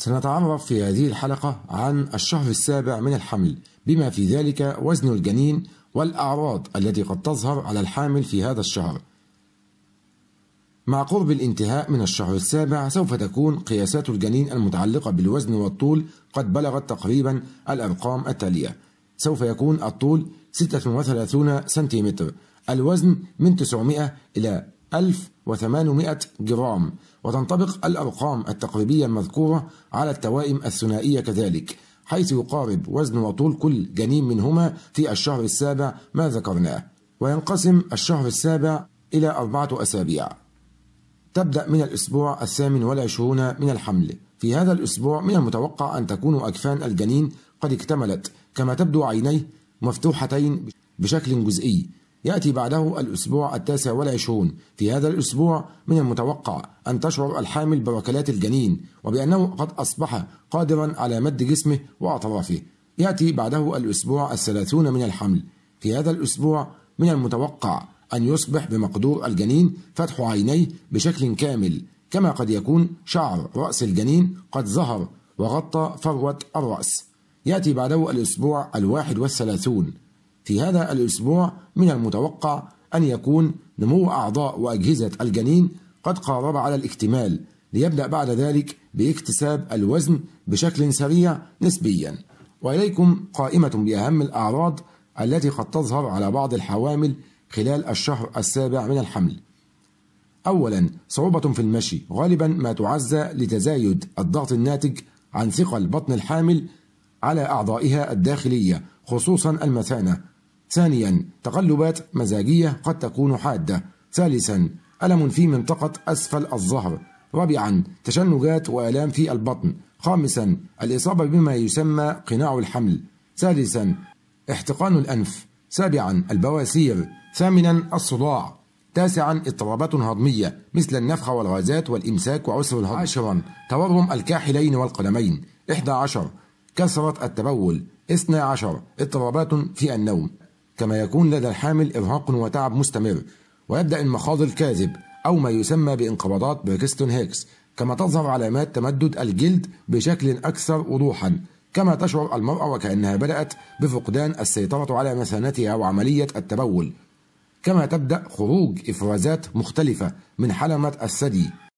سنتعرف في هذه الحلقة عن الشهر السابع من الحمل بما في ذلك وزن الجنين والأعراض التي قد تظهر على الحامل في هذا الشهر. مع قرب الانتهاء من الشهر السابع سوف تكون قياسات الجنين المتعلقة بالوزن والطول قد بلغت تقريبا الأرقام التالية سوف يكون الطول 36 سنتيمتر الوزن من 900 إلى 1000 و800 جرام وتنطبق الأرقام التقريبية المذكورة على التوائم الثنائية كذلك حيث يقارب وزن وطول كل جنين منهما في الشهر السابع ما ذكرناه وينقسم الشهر السابع إلى أربعة أسابيع تبدأ من الأسبوع الثامن والعشرون من الحمل في هذا الأسبوع من المتوقع أن تكون أكفان الجنين قد اكتملت كما تبدو عينيه مفتوحتين بشكل جزئي يأتي بعده الأسبوع التاسع والعشرون في هذا الأسبوع من المتوقع أن تشعر الحامل بوكلات الجنين وبأنه قد أصبح قادرا على مد جسمه وأطرافه يأتي بعده الأسبوع الثلاثون من الحمل في هذا الأسبوع من المتوقع أن يصبح بمقدور الجنين فتح عينيه بشكل كامل كما قد يكون شعر رأس الجنين قد ظهر وغطى فروة الرأس يأتي بعده الأسبوع الواحد والثلاثون في هذا الأسبوع من المتوقع أن يكون نمو أعضاء وأجهزة الجنين قد قارب على الاكتمال ليبدأ بعد ذلك باكتساب الوزن بشكل سريع نسبيا وإليكم قائمة بأهم الأعراض التي قد تظهر على بعض الحوامل خلال الشهر السابع من الحمل أولا صعوبة في المشي غالبا ما تعزى لتزايد الضغط الناتج عن ثقل بطن الحامل على أعضائها الداخلية خصوصا المثانة ثانيا تقلبات مزاجية قد تكون حادة ثالثا ألم في منطقة أسفل الظهر رابعا تشنجات وآلام في البطن خامسا الإصابة بما يسمى قناع الحمل سادسا احتقان الأنف سابعا البواسير ثامنا الصداع تاسعا اضطرابات هضمية مثل النفخة والغازات والإمساك وعسر الهضم عشرا تورم الكاحلين والقدمين إحدى عشر كثرة التبول 12 اضطرابات في النوم كما يكون لدى الحامل إرهاق وتعب مستمر ويبدأ المخاض الكاذب أو ما يسمى بانقباضات بريكستون هيكس كما تظهر علامات تمدد الجلد بشكل أكثر وضوحا كما تشعر المرأة وكأنها بدأت بفقدان السيطرة على مثانتها وعملية التبول كما تبدأ خروج إفرازات مختلفة من حلمة الثدي